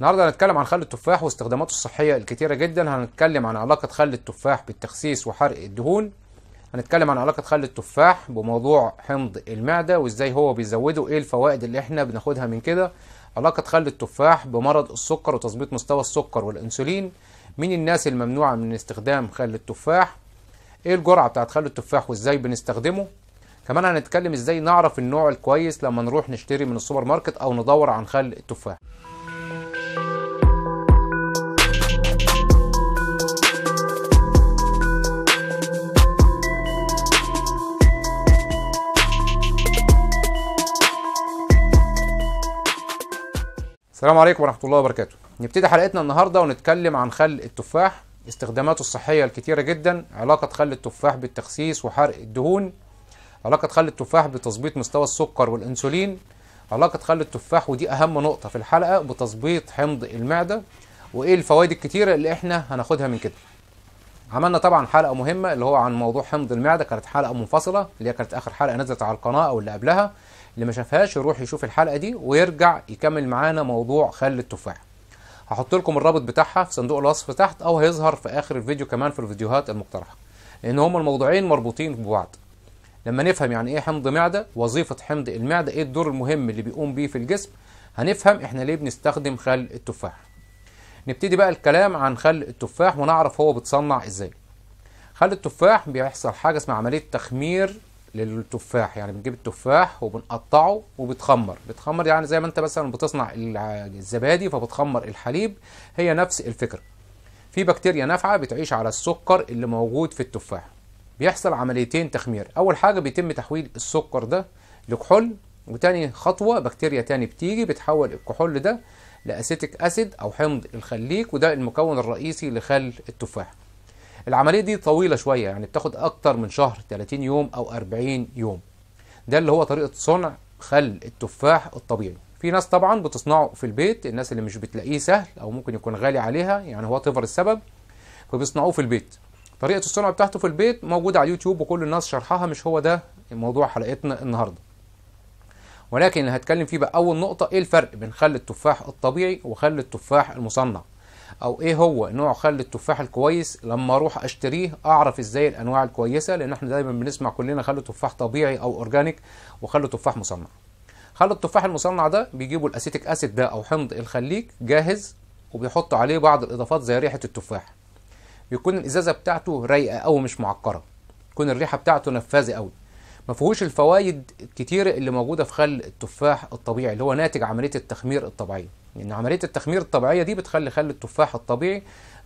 النهارده هنتكلم عن خل التفاح واستخداماته الصحيه الكتيره جدا هنتكلم عن علاقه خل التفاح بالتخسيس وحرق الدهون هنتكلم عن علاقه خل التفاح بموضوع حمض المعده وازاي هو بيزوده ايه الفوائد اللي احنا بناخدها من كده علاقه خل التفاح بمرض السكر وتظبيط مستوى السكر والانسولين مين الناس الممنوعه من استخدام خل التفاح ايه الجرعه بتاعت خل التفاح وازاي بنستخدمه كمان هنتكلم ازاي نعرف النوع الكويس لما نروح نشتري من السوبر ماركت او ندور عن خل التفاح السلام عليكم ورحمة الله وبركاته نبتدي حلقتنا النهاردة ونتكلم عن خل التفاح استخداماته الصحية الكتيرة جدا علاقة خل التفاح بالتخسيس وحرق الدهون علاقة خل التفاح بتظبيط مستوى السكر والأنسولين علاقة خل التفاح ودي أهم نقطة في الحلقة بتظبيط حمض المعدة وإيه الفوائد الكتيرة اللي إحنا هناخدها من كده عملنا طبعا حلقة مهمة اللي هو عن موضوع حمض المعدة كانت حلقة منفصلة اللي هي كانت آخر حلقة نزلت على القناة أو اللي قبلها اللي ما شافهاش يروح يشوف الحلقه دي ويرجع يكمل معانا موضوع خل التفاح هحط لكم الرابط بتاعها في صندوق الوصف تحت او هيظهر في اخر الفيديو كمان في الفيديوهات المقترحه لان هما الموضوعين مربوطين ببعض لما نفهم يعني ايه حمض معده وظيفه حمض المعده ايه الدور المهم اللي بيقوم بيه في الجسم هنفهم احنا ليه بنستخدم خل التفاح نبتدي بقى الكلام عن خل التفاح ونعرف هو بتصنع ازاي خل التفاح بيحصل حاجه اسمها عمليه تخمير للتفاح يعني بنجيب التفاح وبنقطعه وبتخمر بتخمر يعني زي ما انت مثلا بتصنع الزبادي فبتخمر الحليب هي نفس الفكره في بكتيريا نافعه بتعيش على السكر اللي موجود في التفاح بيحصل عمليتين تخمير اول حاجه بيتم تحويل السكر ده لكحول وتاني خطوه بكتيريا تاني بتيجي بتحول الكحول ده لاسيتيك اسيد او حمض الخليك وده المكون الرئيسي لخل التفاح العمليه دي طويله شويه يعني بتاخد اكتر من شهر 30 يوم او 40 يوم ده اللي هو طريقه صنع خل التفاح الطبيعي في ناس طبعا بتصنعه في البيت الناس اللي مش بتلاقيه سهل او ممكن يكون غالي عليها يعني هو تفر السبب فبيصنعوه في البيت طريقه الصنع بتاعته في البيت موجوده على اليوتيوب وكل الناس شرحها مش هو ده موضوع حلقتنا النهارده ولكن هتكلم فيه بقى اول نقطه ايه الفرق بين خل التفاح الطبيعي وخل التفاح المصنع او ايه هو نوع خل التفاح الكويس لما اروح اشتريه اعرف ازاي الانواع الكويسه لان احنا دايما بنسمع كلنا خل تفاح طبيعي او اورجانيك وخل تفاح مصنع خل التفاح المصنع ده بيجيبوا الاسيتيك اسيد ده او حمض الخليك جاهز وبيحطوا عليه بعض الاضافات زي ريحه التفاح بيكون الازازه بتاعته رايقه قوي مش معكره تكون الريحه بتاعته نفاذه قوي ما فيهوش الفوائد الكتيره اللي موجوده في خل التفاح الطبيعي اللي هو ناتج عمليه التخمير الطبيعيه لأن عملية التخمير الطبيعية دي بتخلي خل التفاح الطبيعي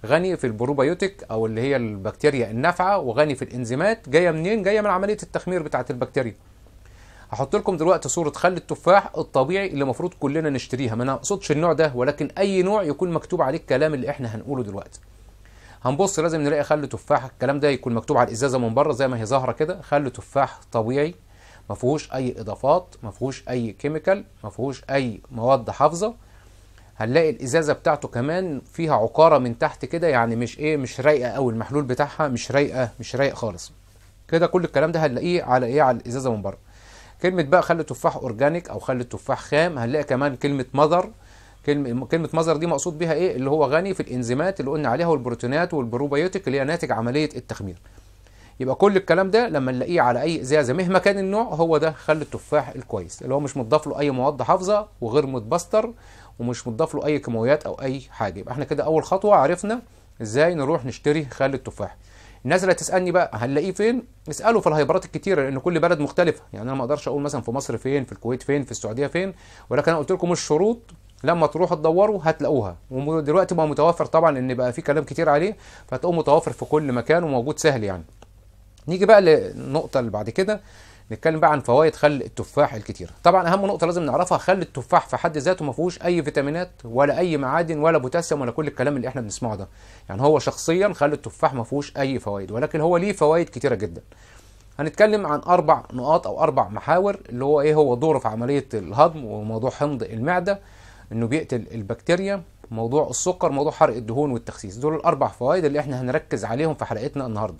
غني في البروبيوتيك او اللي هي البكتيريا النافعه وغني في الانزيمات جايه منين جايه من عمليه التخمير بتاعه البكتيريا هحط لكم دلوقتي صوره خل التفاح الطبيعي اللي المفروض كلنا نشتريها ما انا اقصدش النوع ده ولكن اي نوع يكون مكتوب عليه الكلام اللي احنا هنقوله دلوقتي هنبص لازم نلاقي خل تفاح الكلام ده يكون مكتوب على الازازه من بره زي ما هي ظاهره كده خل تفاح طبيعي ما فيهوش اي اضافات ما فيهوش اي كيميكال ما فيهوش اي مواد حافظه هنلاقي الازازه بتاعته كمان فيها عقاره من تحت كده يعني مش ايه مش رايقه او المحلول بتاعها مش رايقه مش رايق خالص كده كل الكلام ده هنلاقيه على ايه على الازازه من بره كلمه بقى خل تفاح اورجانيك او خل تفاح خام هنلاقي كمان كلمه مذر كلمه كلمه مذر دي مقصود بيها ايه اللي هو غني في الانزيمات اللي قلنا عليها والبروتينات والبروبيوتيك اللي هي ناتج عمليه التخمير يبقى كل الكلام ده لما نلاقيه على اي ازازه مهما كان النوع هو ده خل التفاح الكويس اللي هو مش متضاف له اي مواد حافظه وغير متبستر ومش متضاف له اي كيماويات او اي حاجه يبقى احنا كده اول خطوه عرفنا ازاي نروح نشتري خل التفاح الناس اللي هتسالني بقى هنلاقيه فين اسالوا في الهايبرات الكتيره لان كل بلد مختلفه يعني انا ما اقدرش اقول مثلا في مصر فين في الكويت فين في السعوديه فين ولكن انا قلت لكم الشروط لما تروحوا تدوروا هتلاقوها ودلوقتي بقى متوفر طبعا ان بقى في كلام كتير عليه فتقوم متوفر في كل مكان وموجود سهل يعني نيجي بقى للنقطه اللي بعد كده نتكلم بقى عن فوائد خل التفاح الكتيره طبعا اهم نقطه لازم نعرفها خل التفاح في حد ذاته ما فيهوش اي فيتامينات ولا اي معادن ولا بوتاسيوم ولا كل الكلام اللي احنا بنسمعه ده يعني هو شخصيا خل التفاح ما فيهوش اي فوائد ولكن هو ليه فوائد كتيره جدا هنتكلم عن اربع نقاط او اربع محاور اللي هو ايه هو دوره في عمليه الهضم وموضوع حمض المعده انه بيقتل البكتيريا موضوع السكر موضوع حرق الدهون والتخسيس دول الاربع فوائد اللي احنا هنركز عليهم في حلقتنا النهارده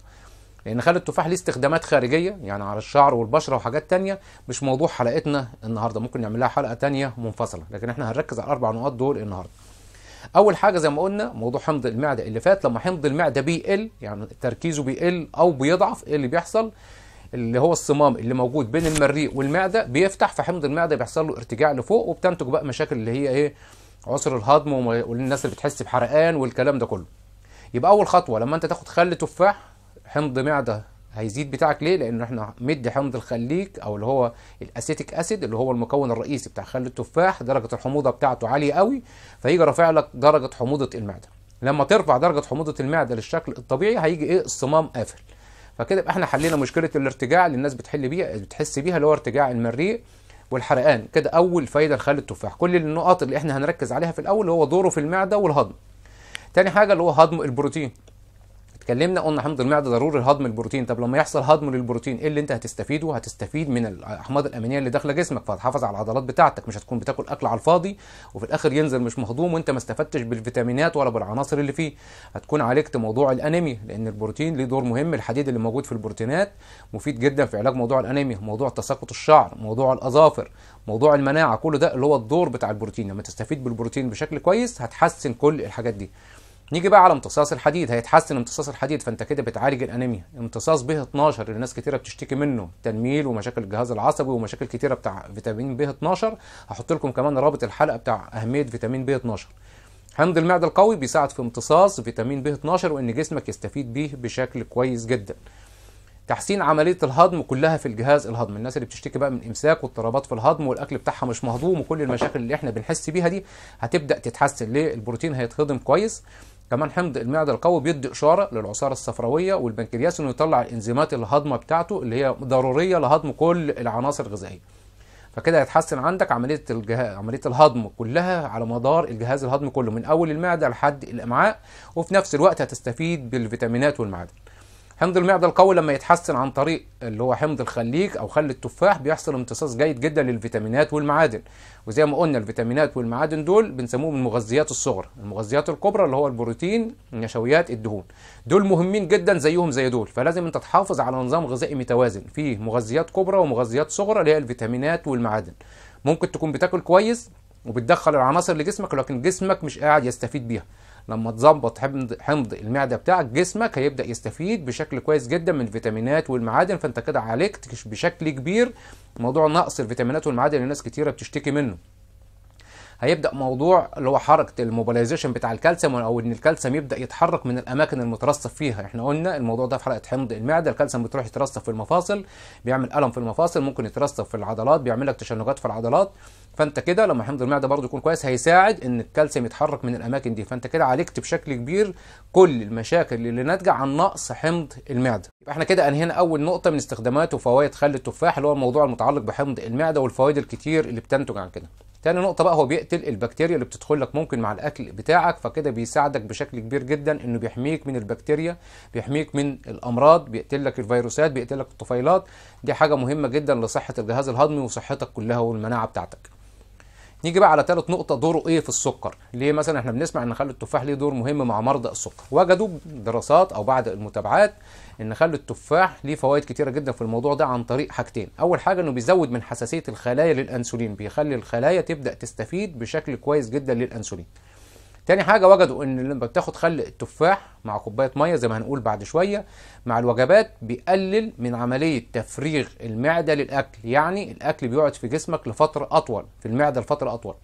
لان خل التفاح ليه استخدامات خارجيه يعني على الشعر والبشره وحاجات تانية مش موضوع حلقتنا النهارده ممكن نعمل لها حلقه تانية منفصله لكن احنا هنركز على الاربع نقاط دول النهارده اول حاجه زي ما قلنا موضوع حمض المعده اللي فات لما حمض المعده بيقل يعني تركيزه بيقل او بيضعف ايه اللي بيحصل اللي هو الصمام اللي موجود بين المريء والمعده بيفتح فحمض المعده بيحصل له ارتجاع لفوق وبتنتج بقى مشاكل اللي هي ايه عسر الهضم والناس اللي بتحس بحرقان والكلام ده كله يبقى اول خطوه لما انت تاخد خل تفاح حمض معده هيزيد بتاعك ليه؟ لان احنا مدي حمض الخليك او اللي هو الاسيتيك اسيد اللي هو المكون الرئيسي بتاع خل التفاح درجه الحموضه بتاعته عاليه قوي فيجي رافع لك درجه حموضه المعده. لما ترفع درجه حموضه المعده للشكل الطبيعي هيجي ايه؟ الصمام قافل. فكده يبقى احنا حلينا مشكله الارتجاع اللي الناس بتحل بيها بتحس بيها اللي هو ارتجاع المريء والحرقان كده اول فايده لخل التفاح كل النقاط اللي احنا هنركز عليها في الاول هو دوره في المعده والهضم تاني حاجه اللي هو هضم البروتين اتكلمنا قلنا حمض المعده ضروري هضم البروتين طب لما يحصل هضم للبروتين ايه اللي انت هتستفيده هتستفيد من الاحماض الامينيه اللي داخله جسمك فهتحافظ على العضلات بتاعتك مش هتكون بتاكل اكل على الفاضي وفي الاخر ينزل مش مهضوم وانت ما استفدتش بالفيتامينات ولا بالعناصر اللي فيه هتكون عالجت موضوع الانيميا لان البروتين ليه دور مهم الحديد اللي موجود في البروتينات مفيد جدا في علاج موضوع الانيميا موضوع تساقط الشعر موضوع الاظافر موضوع المناعه كل ده اللي هو الدور بتاع البروتين لما تستفيد بالبروتين بشكل كويس هتحسن كل الحاجات دي نيجي بقى على امتصاص الحديد هيتحسن امتصاص الحديد فانت كده بتعالج الانيميا امتصاص ب 12 اللي ناس كتيره بتشتكي منه تنميل ومشاكل الجهاز العصبي ومشاكل كتيره بتاع فيتامين ب 12 هحط لكم كمان رابط الحلقه بتاع اهميه فيتامين ب 12 حمض المعده القوي بيساعد في امتصاص فيتامين ب 12 وان جسمك يستفيد بيه بشكل كويس جدا تحسين عمليه الهضم كلها في الجهاز الهضمي الناس اللي بتشتكي بقى من امساك واضطرابات في الهضم والاكل بتاعها مش مهضوم وكل المشاكل اللي احنا بنحس بيها دي هتبدا تتحسن ليه البروتين هيتهضم كويس كمان حمض المعده القوي بيدي اشاره للعصاره الصفراويه والبنكرياس انه يطلع الانزيمات الهضمه بتاعته اللي هي ضروريه لهضم كل العناصر الغذائيه فكده هيتحسن عندك عمليه الجه... عمليه الهضم كلها على مدار الجهاز الهضمي كله من اول المعده لحد الامعاء وفي نفس الوقت هتستفيد بالفيتامينات والمعادن حمض المعده القوي لما يتحسن عن طريق اللي هو حمض الخليج او خل التفاح بيحصل امتصاص جيد جدا للفيتامينات والمعادن وزي ما قلنا الفيتامينات والمعادن دول بنسموهم المغذيات الصغرى المغذيات الكبرى اللي هو البروتين النشويات الدهون دول مهمين جدا زيهم زي دول فلازم انت تحافظ على نظام غذائي متوازن فيه مغذيات كبرى ومغذيات صغرى اللي هي الفيتامينات والمعادن ممكن تكون بتاكل كويس وبتدخل العناصر لجسمك لكن جسمك مش قاعد يستفيد بيها لما تظبط حمض المعده بتاعك جسمك هيبدا يستفيد بشكل كويس جدا من الفيتامينات والمعادن فانت كده عالجت بشكل كبير موضوع نقص الفيتامينات والمعادن اللي ناس كتيره بتشتكي منه هيبدا موضوع اللي هو حركه الموبلايزيشن بتاع الكالسيوم او ان الكالسيوم يبدا يتحرك من الاماكن المترصف فيها احنا قلنا الموضوع ده في حلقه حمض المعده الكالسيوم بتروح يترصف في المفاصل بيعمل الم في المفاصل ممكن يترصف في العضلات بيعمل لك تشنجات في العضلات فانت كده لما حمض المعده برضه يكون كويس هيساعد ان الكالسيوم يتحرك من الاماكن دي فانت كده عالجت بشكل كبير كل المشاكل اللي ناتجه عن نقص حمض المعده يبقى احنا كده انهينا اول نقطه من استخدامات وفوائد خل التفاح اللي هو الموضوع المتعلق بحمض المعده والفوائد الكتير اللي بتنتج عن كده تاني نقطه بقى هو بيقتل بيقتل البكتيريا اللي بتدخل لك ممكن مع الاكل بتاعك فكده بيساعدك بشكل كبير جدا انه بيحميك من البكتيريا بيحميك من الامراض بيقتل لك الفيروسات بيقتل لك الطفيلات دي حاجه مهمه جدا لصحه الجهاز الهضمي وصحتك كلها والمناعه بتاعتك نيجي بقى على ثالث نقطه دوره ايه في السكر ليه مثلا احنا بنسمع ان خل التفاح ليه دور مهم مع مرضى السكر وجدوا دراسات او بعد المتابعات ان خل التفاح ليه فوائد كتيره جدا في الموضوع ده عن طريق حاجتين اول حاجه انه بيزود من حساسيه الخلايا للانسولين بيخلي الخلايا تبدا تستفيد بشكل كويس جدا للانسولين تاني حاجه وجدوا ان لما بتاخد خل التفاح مع كوبايه ميه زي ما هنقول بعد شويه مع الوجبات بيقلل من عمليه تفريغ المعده للاكل يعني الاكل بيقعد في جسمك لفتره اطول في المعده لفتره اطول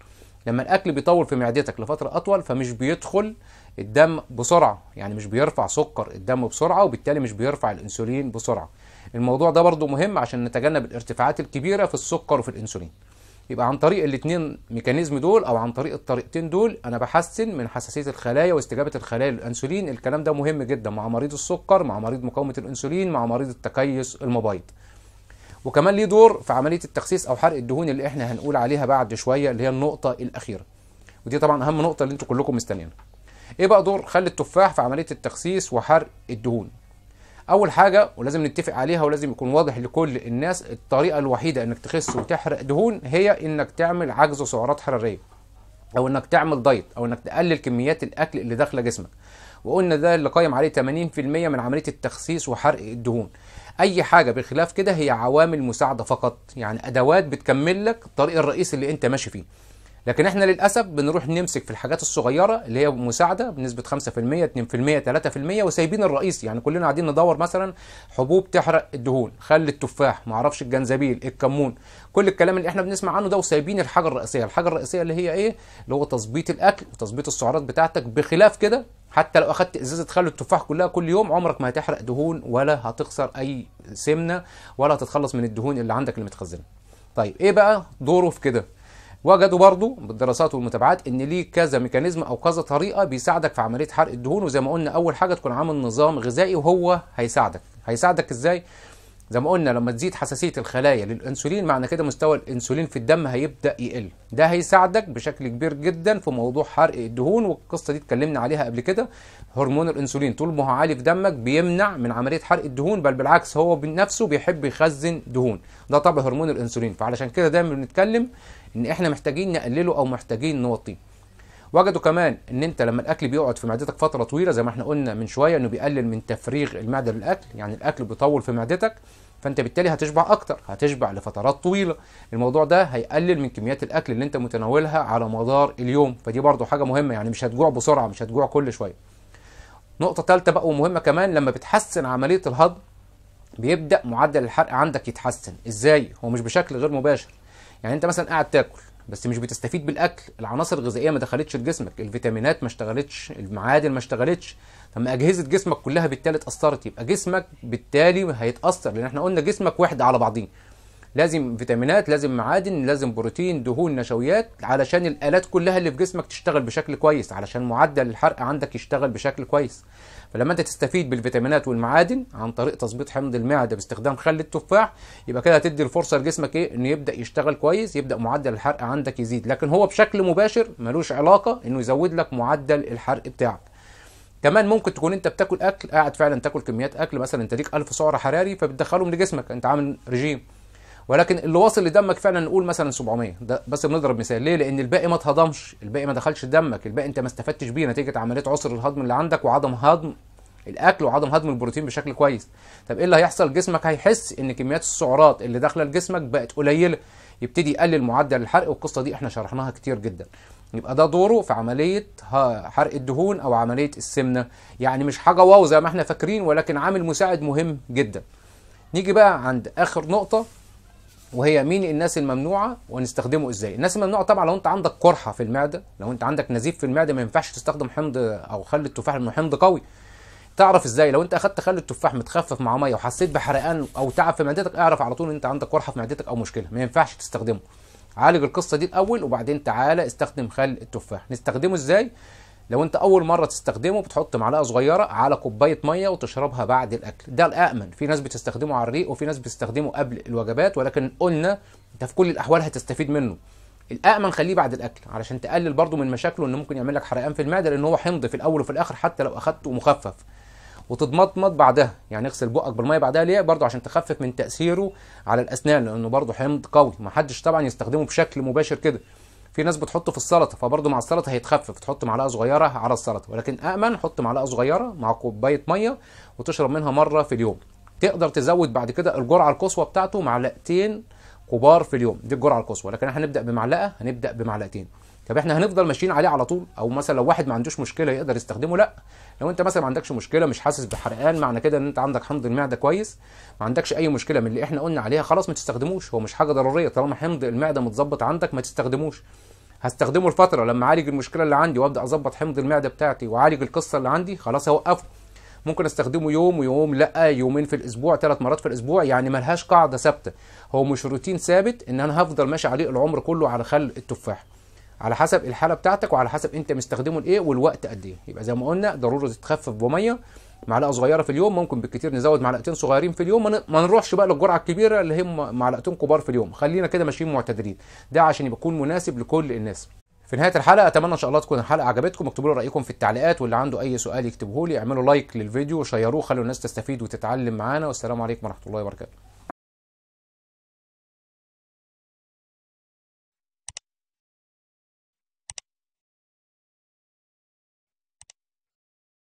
لما الاكل بيطول في معدتك لفتره اطول فمش بيدخل الدم بسرعه يعني مش بيرفع سكر الدم بسرعه وبالتالي مش بيرفع الانسولين بسرعه الموضوع ده برضو مهم عشان نتجنب الارتفاعات الكبيره في السكر وفي الانسولين يبقى عن طريق الاثنين ميكانيزم دول او عن طريق الطريقتين دول انا بحسن من حساسيه الخلايا واستجابه الخلايا للانسولين الكلام ده مهم جدا مع مريض السكر مع مريض مقاومه الانسولين مع مريض التكيس المبيض وكمان ليه دور في عمليه التخسيس او حرق الدهون اللي احنا هنقول عليها بعد شويه اللي هي النقطه الاخيره ودي طبعا اهم نقطه اللي انتوا كلكم مستنيينها ايه بقى دور خل التفاح في عمليه التخسيس وحرق الدهون اول حاجه ولازم نتفق عليها ولازم يكون واضح لكل الناس الطريقه الوحيده انك تخس وتحرق دهون هي انك تعمل عجز سعرات حراريه او انك تعمل دايت او انك تقلل كميات الاكل اللي داخله جسمك وقلنا ده اللي قايم عليه 80% من عمليه التخسيس وحرق الدهون اي حاجه بخلاف كده هي عوامل مساعده فقط يعني ادوات بتكمل لك الطريق الرئيسي اللي انت ماشي فيه لكن احنا للاسف بنروح نمسك في الحاجات الصغيره اللي هي مساعده بنسبه 5% 2% 3% وسايبين الرئيس يعني كلنا قاعدين ندور مثلا حبوب تحرق الدهون خل التفاح ما اعرفش الجنزبيل الكمون كل الكلام اللي احنا بنسمع عنه ده وسايبين الحاجه الرئيسيه الحاجه الرئيسيه اللي هي ايه اللي هو تظبيط الاكل وتظبيط السعرات بتاعتك بخلاف كده حتى لو اخدت ازازه خل التفاح كلها كل يوم عمرك ما هتحرق دهون ولا هتخسر اي سمنه ولا هتتخلص من الدهون اللي عندك اللي متخزنه طيب ايه بقى دوره في كده وجدوا برضو بالدراسات والمتابعات ان ليه كذا ميكانيزم او كذا طريقه بيساعدك في عمليه حرق الدهون وزي ما قلنا اول حاجه تكون عامل نظام غذائي وهو هيساعدك هيساعدك ازاي زي ما قلنا لما تزيد حساسيه الخلايا للانسولين معنى كده مستوى الانسولين في الدم هيبدا يقل ده هيساعدك بشكل كبير جدا في موضوع حرق الدهون والقصه دي اتكلمنا عليها قبل كده هرمون الانسولين طول ما هو عالي في دمك بيمنع من عمليه حرق الدهون بل بالعكس هو بنفسه بيحب يخزن دهون ده طبع هرمون الانسولين فعلشان كده دايما بنتكلم ان احنا محتاجين نقلله او محتاجين نوطيه وجدوا كمان ان انت لما الاكل بيقعد في معدتك فتره طويله زي ما احنا قلنا من شويه انه بيقلل من تفريغ المعده للاكل يعني الاكل بيطول في معدتك فانت بالتالي هتشبع اكتر هتشبع لفترات طويله الموضوع ده هيقلل من كميات الاكل اللي انت متناولها على مدار اليوم فدي برضو حاجه مهمه يعني مش هتجوع بسرعه مش هتجوع كل شويه نقطه ثالثه بقى ومهمه كمان لما بتحسن عمليه الهضم بيبدا معدل الحرق عندك يتحسن ازاي هو مش بشكل غير مباشر يعني انت مثلا قاعد تاكل بس مش بتستفيد بالاكل العناصر الغذائيه ما دخلتش لجسمك الفيتامينات ما اشتغلتش المعادن ما اشتغلتش فما اجهزه جسمك كلها بالتالي اتاثرت يبقى جسمك بالتالي هيتاثر لان احنا قلنا جسمك وحده على بعضيه لازم فيتامينات لازم معادن لازم بروتين دهون نشويات علشان الالات كلها اللي في جسمك تشتغل بشكل كويس علشان معدل الحرق عندك يشتغل بشكل كويس فلما انت تستفيد بالفيتامينات والمعادن عن طريق تظبيط حمض المعده باستخدام خل التفاح يبقى كده هتدي الفرصه لجسمك ايه انه يبدا يشتغل كويس يبدا معدل الحرق عندك يزيد لكن هو بشكل مباشر ملوش علاقه انه يزود لك معدل الحرق بتاعك كمان ممكن تكون انت بتاكل اكل قاعد فعلا تاكل كميات اكل مثلا انت ليك 1000 سعر حراري فبتدخلهم لجسمك انت عامل رجيم ولكن اللي واصل لدمك فعلا نقول مثلا 700 ده بس بنضرب مثال ليه لان الباقي ما اتهضمش الباقي ما دخلش دمك الباقي انت ما استفدتش بيه نتيجه عمليه عسر الهضم اللي عندك وعدم هضم الاكل وعدم هضم البروتين بشكل كويس طب ايه اللي هيحصل جسمك هيحس ان كميات السعرات اللي داخله لجسمك بقت قليله يبتدي يقلل معدل الحرق والقصه دي احنا شرحناها كتير جدا يبقى ده دوره في عمليه حرق الدهون او عمليه السمنه يعني مش حاجه واو زي ما احنا فاكرين ولكن عامل مساعد مهم جدا نيجي بقى عند اخر نقطه وهي مين الناس الممنوعه ونستخدمه ازاي الناس الممنوعه طبعا لو انت عندك قرحه في المعده لو انت عندك نزيف في المعده ما ينفعش تستخدم حمض او خل التفاح لانه حمض قوي تعرف ازاي لو انت اخذت خل التفاح متخفف مع ميه وحسيت بحرقان او تعب في معدتك اعرف على طول ان انت عندك قرحه في معدتك او مشكله ما ينفعش تستخدمه عالج القصه دي الاول وبعدين تعالى استخدم خل التفاح نستخدمه ازاي لو انت اول مره تستخدمه بتحط معلقه صغيره على كوبايه ميه وتشربها بعد الاكل ده الامن في ناس بتستخدمه على الريق وفي ناس بتستخدمه قبل الوجبات ولكن قلنا انت في كل الاحوال هتستفيد منه الامن خليه بعد الاكل علشان تقلل برضه من مشاكله ان ممكن يعمل لك حرقان في المعده لان هو حمض في الاول وفي الاخر حتى لو اخدته مخفف وتتمطمط بعدها يعني اغسل بقك بالميه بعدها ليه برضه عشان تخفف من تاثيره على الاسنان لانه برضه حمض قوي محدش طبعا يستخدمه بشكل مباشر كده في ناس بتحطه في السلطه فبرضه مع السلطه هيتخفف تحط معلقه صغيره على السلطه ولكن امن حط معلقه صغيره مع كوبايه ميه وتشرب منها مره في اليوم تقدر تزود بعد كده الجرعه القصوى بتاعته معلقتين كبار في اليوم دي الجرعه القصوى لكن احنا هنبدا بمعلقه هنبدا بمعلقتين طب احنا هنفضل ماشيين عليه على طول او مثلا لو واحد ما عندوش مشكله يقدر يستخدمه لا لو انت مثلا ما عندكش مشكله مش حاسس بحرقان معنى كده ان انت عندك حمض المعده كويس ما عندكش اي مشكله من اللي احنا قلنا عليها خلاص ما تستخدموش هو مش حاجه ضروريه طالما حمض المعده متظبط عندك ما تستخدموش هستخدمه لفتره لما اعالج المشكله اللي عندي وابدا اظبط حمض المعده بتاعتي واعالج القصه اللي عندي خلاص هوقفه ممكن استخدمه يوم ويوم لا يومين في الاسبوع ثلاث مرات في الاسبوع يعني ملهاش قاعده ثابته هو مش روتين ثابت ان انا هفضل ماشي عليه العمر كله على خل التفاح على حسب الحاله بتاعتك وعلى حسب انت مستخدمه لايه والوقت قد ايه يبقى زي ما قلنا ضروره تخفف بميه معلقه صغيره في اليوم ممكن بالكتير نزود معلقتين صغيرين في اليوم ما نروحش بقى للجرعه الكبيره اللي هي معلقتين كبار في اليوم خلينا كده ماشيين معتدلين ده عشان يكون مناسب لكل الناس في نهايه الحلقه اتمنى ان شاء الله تكون الحلقه عجبتكم اكتبوا لي رايكم في التعليقات واللي عنده اي سؤال يكتبه لي اعملوا لايك للفيديو وشيروه خلوا الناس تستفيد وتتعلم معانا والسلام عليكم ورحمه الله وبركاته